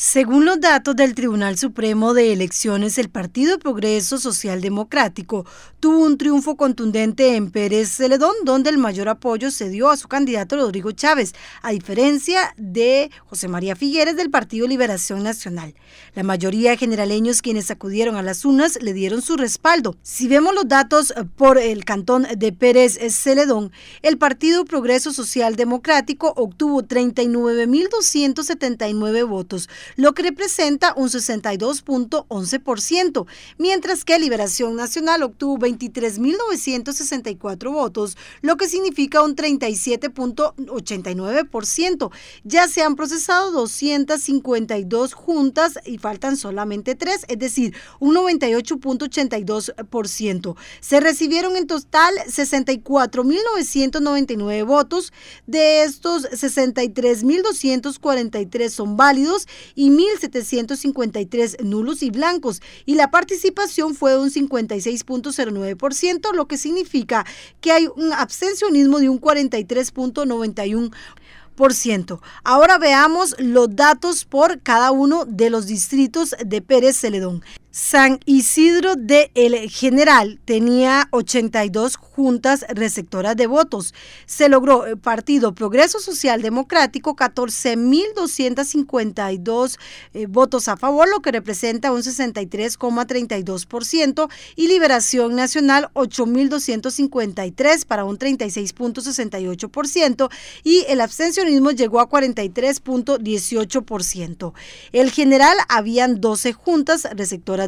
Según los datos del Tribunal Supremo de Elecciones, el Partido Progreso Social Democrático tuvo un triunfo contundente en Pérez Celedón, donde el mayor apoyo se dio a su candidato Rodrigo Chávez, a diferencia de José María Figueres del Partido Liberación Nacional. La mayoría de generaleños quienes acudieron a las unas le dieron su respaldo. Si vemos los datos eh, por el cantón de Pérez Celedón, el Partido Progreso Social Democrático obtuvo 39.279 votos lo que representa un 62.11%, mientras que Liberación Nacional obtuvo 23.964 votos, lo que significa un 37.89%. Ya se han procesado 252 juntas y faltan solamente tres, es decir, un 98.82%. Se recibieron en total 64.999 votos, de estos 63.243 son válidos y 1.753 nulos y blancos, y la participación fue de un 56.09%, lo que significa que hay un abstencionismo de un 43.91%. Ahora veamos los datos por cada uno de los distritos de Pérez Celedón. San Isidro de El General tenía 82 juntas receptoras de votos. Se logró el eh, Partido Progreso Social Democrático 14.252 eh, votos a favor, lo que representa un 63,32%, y Liberación Nacional 8.253 para un 36,68%, y el abstencionismo llegó a 43,18%. El general habían 12 juntas receptoras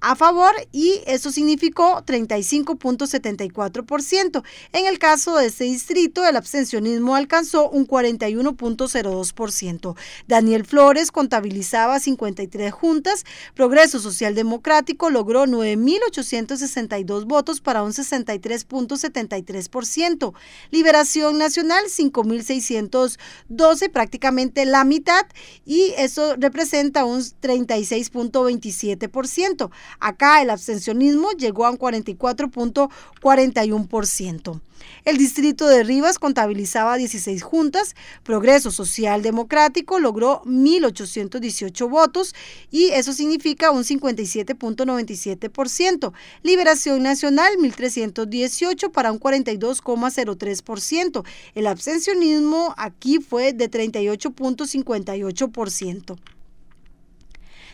a favor y eso significó 35.74%. En el caso de este distrito, el abstencionismo alcanzó un 41.02%. Daniel Flores contabilizaba 53 juntas, Progreso Social Democrático logró 9.862 votos para un 63.73%, Liberación Nacional 5.612, prácticamente la mitad, y eso representa un 36.27%. Acá el abstencionismo llegó a un 44.41%. El distrito de Rivas contabilizaba 16 juntas, Progreso Social Democrático logró 1.818 votos y eso significa un 57.97%, Liberación Nacional 1.318 para un 42,03%, el abstencionismo aquí fue de 38.58%.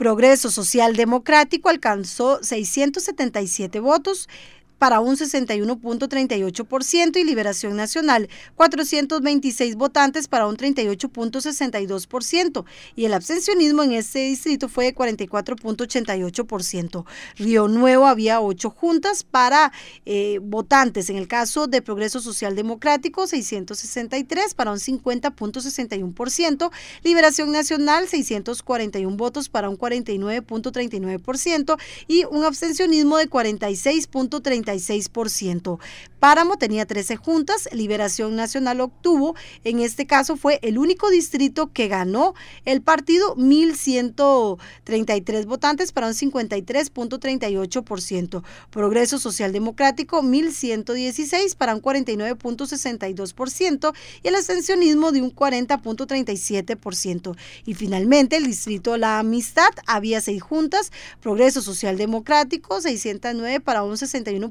Progreso Social Democrático alcanzó 677 votos, para un 61.38% y Liberación Nacional 426 votantes para un 38.62% y el abstencionismo en este distrito fue de 44.88%. Río Nuevo había ocho juntas para eh, votantes, en el caso de Progreso Social Democrático 663 para un 50.61%, Liberación Nacional 641 votos para un 49.39% y un abstencionismo de 46.30 ciento Páramo tenía 13 juntas, Liberación Nacional obtuvo, en este caso fue el único distrito que ganó el partido, 1.133 votantes para un 53.38%. Progreso Social Socialdemocrático, 1.116 para un 49.62% y el Ascensionismo de un 40.37%. Y finalmente el distrito La Amistad había seis juntas, Progreso Social Socialdemocrático 609 para un 61.